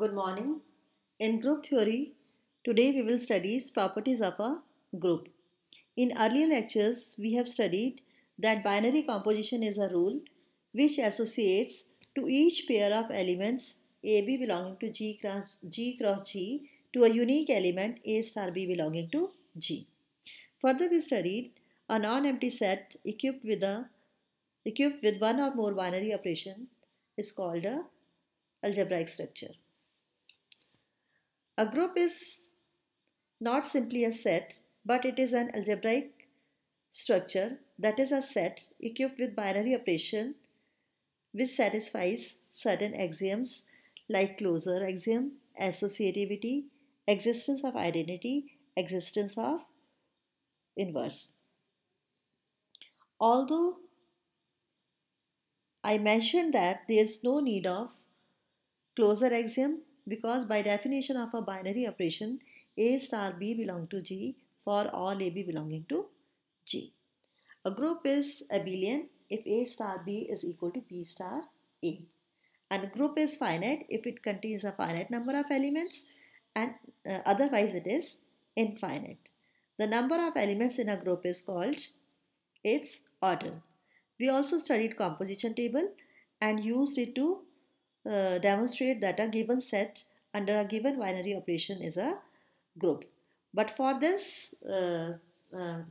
Good morning. In group theory, today we will study properties of a group. In earlier lectures, we have studied that binary composition is a rule which associates to each pair of elements AB belonging to G cross G cross G to a unique element A star B belonging to G. Further, we studied a non-empty set equipped with a equipped with one or more binary operation is called a algebraic structure. A group is not simply a set, but it is an algebraic structure that is a set equipped with binary operation which satisfies certain axioms like closure axiom, associativity, existence of identity, existence of inverse. Although I mentioned that there is no need of closure axiom because by definition of a binary operation A star B belong to G for all AB belonging to G. A group is abelian if A star B is equal to B star A. And a group is finite if it contains a finite number of elements and uh, otherwise it is infinite. The number of elements in a group is called its order. We also studied composition table and used it to uh, demonstrate that a given set under a given binary operation is a group. But for this, uh, uh,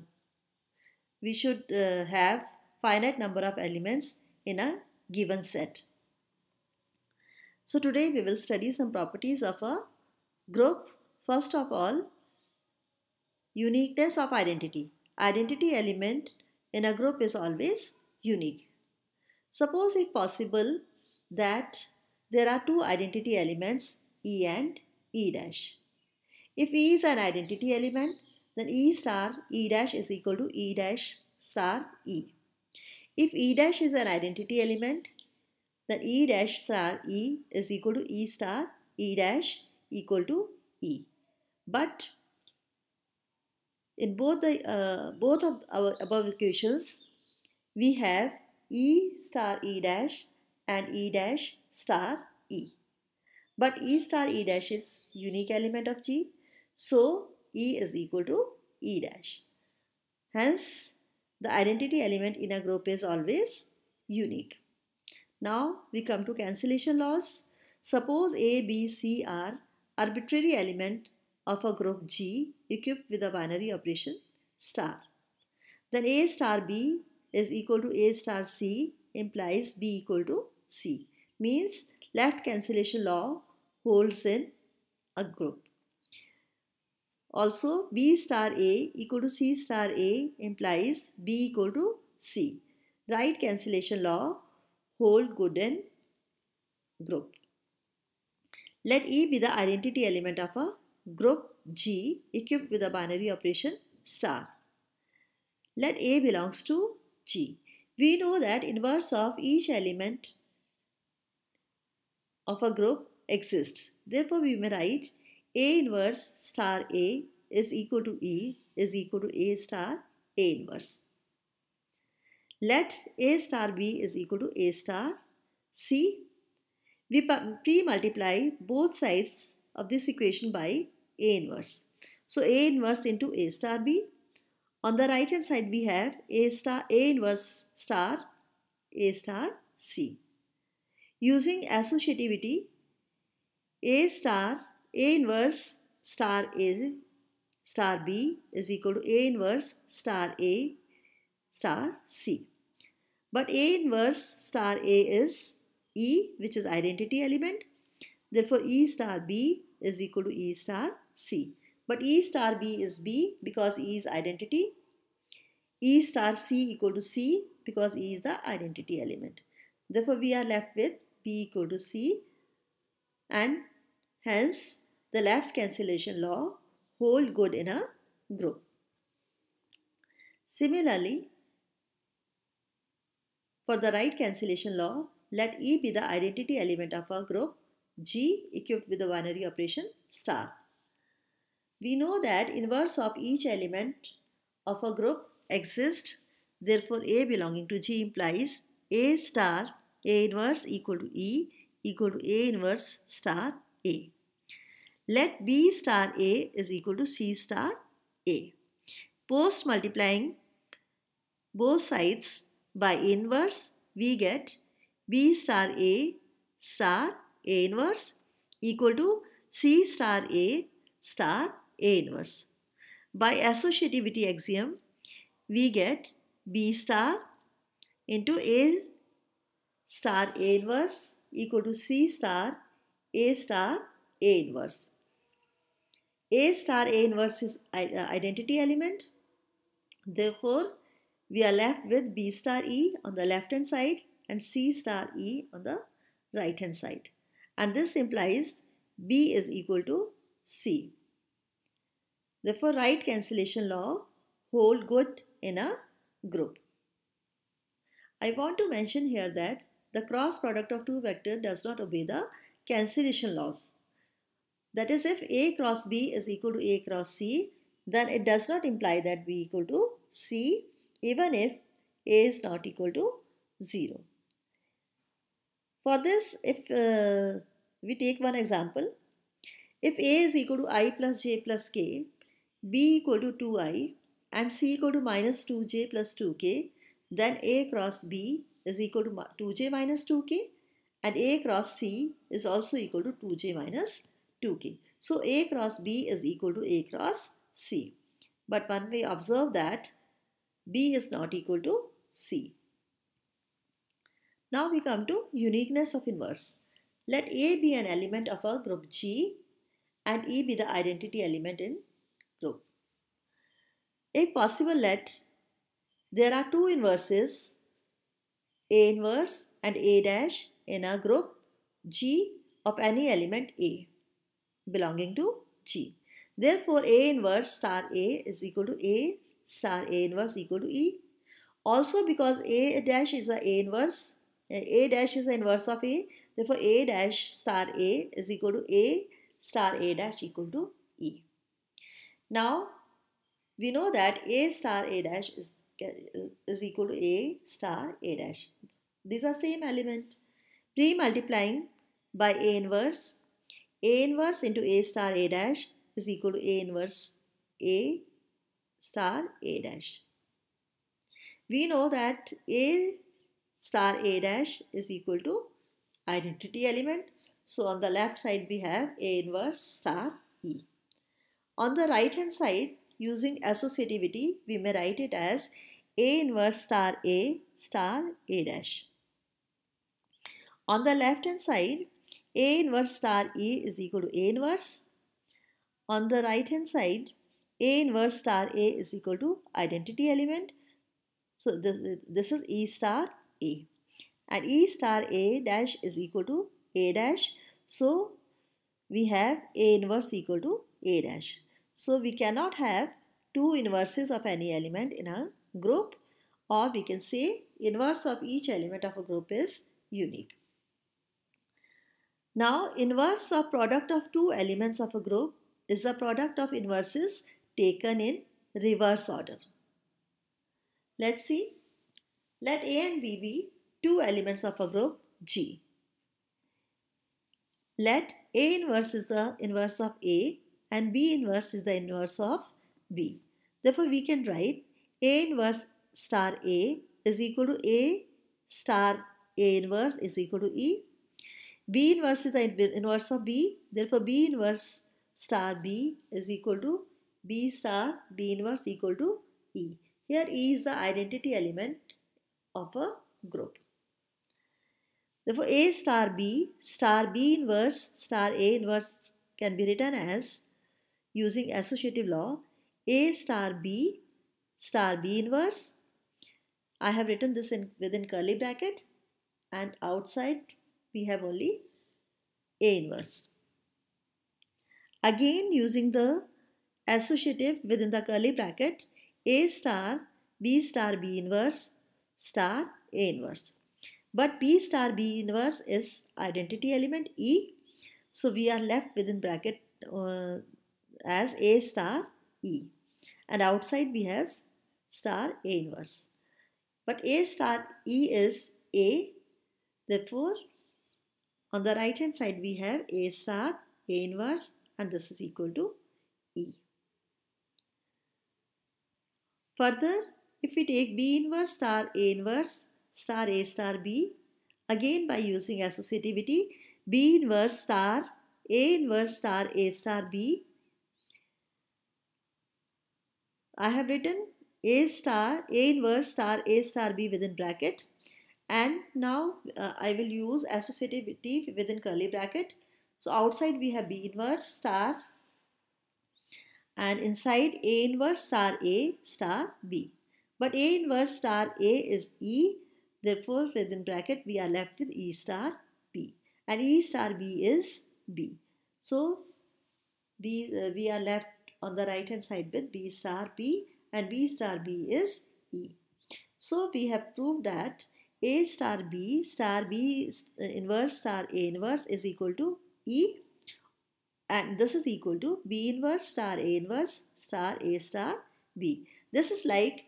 we should uh, have finite number of elements in a given set. So today we will study some properties of a group. First of all, uniqueness of identity. Identity element in a group is always unique. Suppose if possible that there are two identity elements E and E dash. If E is an identity element, then E star E dash is equal to E dash star E. If E dash is an identity element, then E dash star E is equal to E star E dash equal to E. But in both the uh, both of our above equations, we have E star E dash and E dash star E. But E star E dash is unique element of G. So E is equal to E dash. Hence, the identity element in a group is always unique. Now we come to cancellation laws. Suppose A, B, C are arbitrary element of a group G equipped with a binary operation star. Then A star B is equal to A star C implies B equal to C means left cancellation law holds in a group. Also B star A equal to C star A implies B equal to C. Right cancellation law hold good in group. Let E be the identity element of a group G equipped with a binary operation star. Let A belongs to G. We know that inverse of each element of a group exists. Therefore, we may write A inverse star A is equal to E is equal to A star A inverse. Let A star B is equal to A star C. We pre-multiply both sides of this equation by A inverse. So A inverse into A star B. On the right hand side we have A star A inverse star A star C. Using associativity, A star A inverse star A star B is equal to A inverse star A star C. But A inverse star A is E which is identity element. Therefore E star B is equal to E star C. But E star B is B because E is identity. E star C equal to C because E is the identity element. Therefore we are left with P equal to C and hence the left cancellation law hold good in a group. Similarly, for the right cancellation law, let E be the identity element of a group G equipped with the binary operation star. We know that inverse of each element of a group exists. Therefore, A belonging to G implies A star a inverse equal to E equal to A inverse star A. Let B star A is equal to C star A. Post multiplying both sides by inverse, we get B star A star A inverse equal to C star A star A inverse. By associativity axiom, we get B star into A star A inverse equal to C star A star A inverse. A star A inverse is uh, identity element. Therefore, we are left with B star E on the left hand side and C star E on the right hand side. And this implies B is equal to C. Therefore, right cancellation law hold good in a group. I want to mention here that the cross product of two vectors does not obey the cancellation laws. That is, if A cross B is equal to A cross C, then it does not imply that B equal to C even if A is not equal to 0. For this, if uh, we take one example, if A is equal to i plus j plus k, B equal to 2i and C equal to minus 2j plus 2k, then A cross B is equal to 2j minus 2k and A cross C is also equal to 2j minus 2k. So A cross B is equal to A cross C. But one may observe that B is not equal to C. Now we come to uniqueness of inverse. Let A be an element of a group G and E be the identity element in group. If possible let, there are two inverses a inverse and A dash in a group G of any element A belonging to G. Therefore, A inverse star A is equal to A star A inverse equal to E. Also, because A dash is a A inverse, A dash is the inverse of A. Therefore, A dash star A is equal to A star A dash equal to E. Now, we know that A star A dash is uh, is equal to a star a dash. These are same element. Pre-multiplying by a inverse, a inverse into a star a dash is equal to a inverse a star a dash. We know that a star a dash is equal to identity element. So on the left side we have a inverse star e. On the right hand side using associativity we may write it as a inverse star A star A dash. On the left hand side, A inverse star E is equal to A inverse. On the right hand side, A inverse star A is equal to identity element. So this, this is E star A. And E star A dash is equal to A dash. So we have A inverse equal to A dash. So we cannot have two inverses of any element in our group or we can say inverse of each element of a group is unique. Now inverse of product of two elements of a group is the product of inverses taken in reverse order. Let's see. Let A and B be two elements of a group G. Let A inverse is the inverse of A and B inverse is the inverse of B. Therefore, we can write a inverse star A is equal to A star A inverse is equal to E. B inverse is the inverse of B. Therefore, B inverse star B is equal to B star B inverse equal to E. Here E is the identity element of a group. Therefore, A star B star B inverse star A inverse can be written as using associative law A star B star B inverse. I have written this in within curly bracket and outside we have only A inverse. Again using the associative within the curly bracket A star B star B inverse star A inverse. But B star B inverse is identity element E. So we are left within bracket uh, as A star E. And outside we have star A inverse. But A star E is A. Therefore, on the right hand side we have A star A inverse and this is equal to E. Further, if we take B inverse star A inverse star A star B, again by using associativity, B inverse star A inverse star A star B, I have written a star, A inverse star A star B within bracket. And now uh, I will use associativity within curly bracket. So outside we have B inverse star and inside A inverse star A star B. But A inverse star A is E. Therefore within bracket we are left with E star B. And E star B is B. So B, uh, we are left on the right hand side with B star B and B star B is E. So we have proved that A star B star B uh, inverse star A inverse is equal to E and this is equal to B inverse star A inverse star A star B. This is like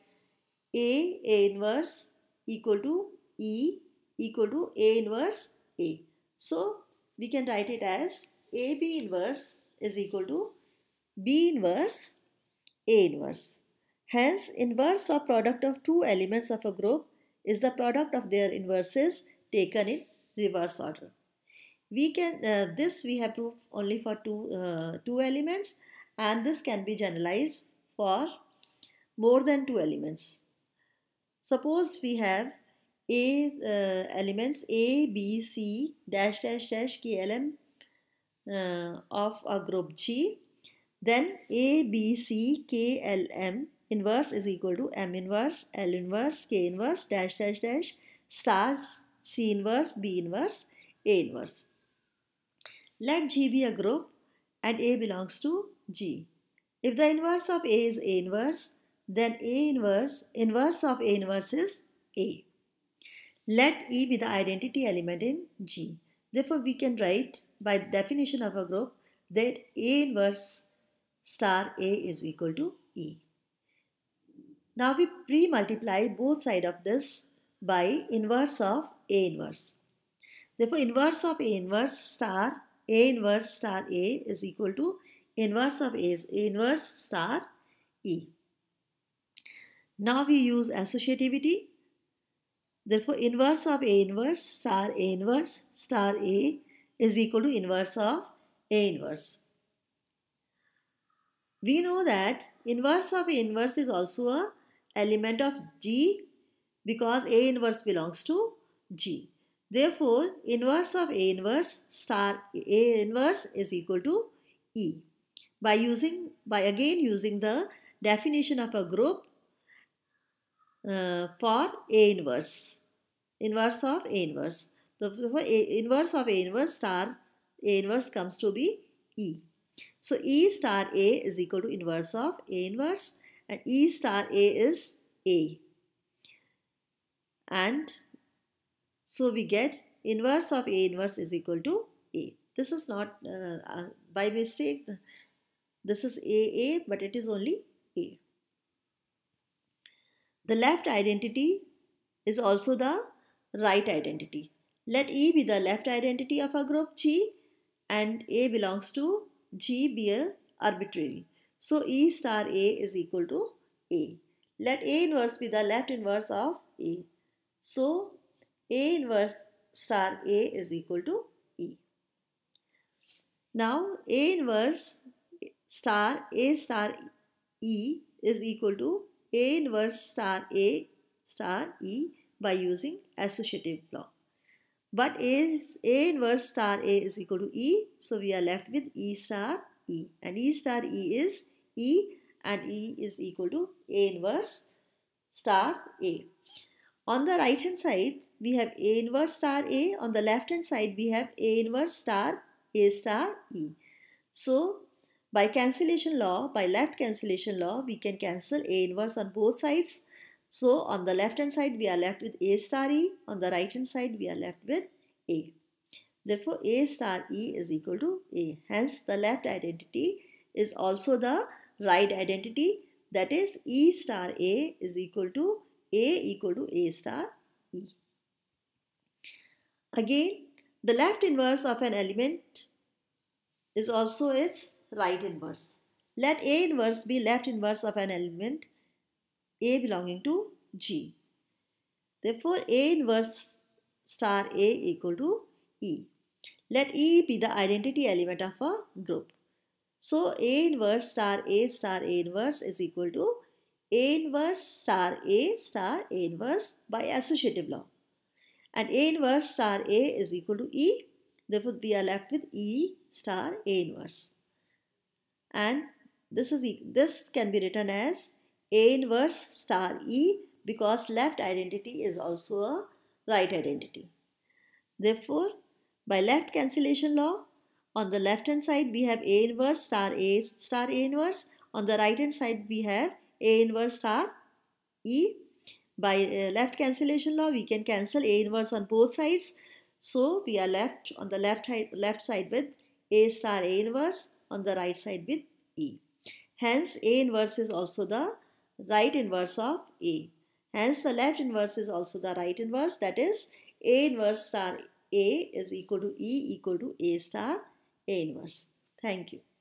A A inverse equal to E equal to A inverse A. So we can write it as AB inverse is equal to B inverse A inverse. Hence, inverse of product of two elements of a group is the product of their inverses taken in reverse order. We can uh, this we have proved only for two uh, two elements, and this can be generalized for more than two elements. Suppose we have a uh, elements a b c dash dash dash k l m uh, of a group G, then A, B, C, K, L, M inverse is equal to M inverse, L inverse, K inverse, dash dash dash, stars, C inverse, B inverse, A inverse. Let G be a group and A belongs to G. If the inverse of A is A inverse, then A inverse, inverse of A inverse is A. Let E be the identity element in G. Therefore, we can write by definition of a group that A inverse star A is equal to E. Now we pre-multiply both side of this by inverse of A inverse. Therefore, inverse of A inverse star A inverse star A is equal to inverse of A A inverse star E. Now we use associativity. Therefore, inverse of A inverse star A inverse star A is equal to inverse of A inverse. We know that inverse of A inverse is also a element of G because A inverse belongs to G. Therefore, inverse of A inverse star A inverse is equal to E. By using, by again using the definition of a group uh, for A inverse, inverse of A inverse. So, inverse of A inverse star A inverse comes to be E. So, E star A is equal to inverse of A inverse and E star A is A. And so we get inverse of A inverse is equal to A. This is not uh, uh by mistake. This is AA but it is only A. The left identity is also the right identity. Let E be the left identity of a group G and A belongs to G be arbitrary. So E star A is equal to A. Let A inverse be the left inverse of A. So A inverse star A is equal to E. Now A inverse star A star E is equal to A inverse star A star E by using associative law. But A, A inverse star A is equal to E. So we are left with E star E. And E star E is E and E is equal to A inverse star A. On the right hand side, we have A inverse star A. On the left hand side, we have A inverse star A star E. So, by cancellation law, by left cancellation law, we can cancel A inverse on both sides. So, on the left hand side, we are left with A star E. On the right hand side, we are left with A. Therefore, A star E is equal to A. Hence, the left identity is also the right identity that is E star A is equal to A equal to A star E. Again, the left inverse of an element is also its right inverse. Let A inverse be left inverse of an element A belonging to G. Therefore, A inverse star A equal to E. Let E be the identity element of a group. So A inverse star A star A inverse is equal to A inverse star A star A inverse by associative law. And A inverse star A is equal to E. Therefore, we are left with E star A inverse. And this, is, this can be written as A inverse star E because left identity is also a right identity. Therefore, by left cancellation law, on the left hand side, we have A inverse star A star A inverse. On the right hand side, we have A inverse star E. By uh, left cancellation law, we can cancel A inverse on both sides. So we are left on the left, left side with A star A inverse, on the right side with E. Hence, A inverse is also the right inverse of A. Hence, the left inverse is also the right inverse. That is, A inverse star A is equal to E equal to A star inverse. Thank you.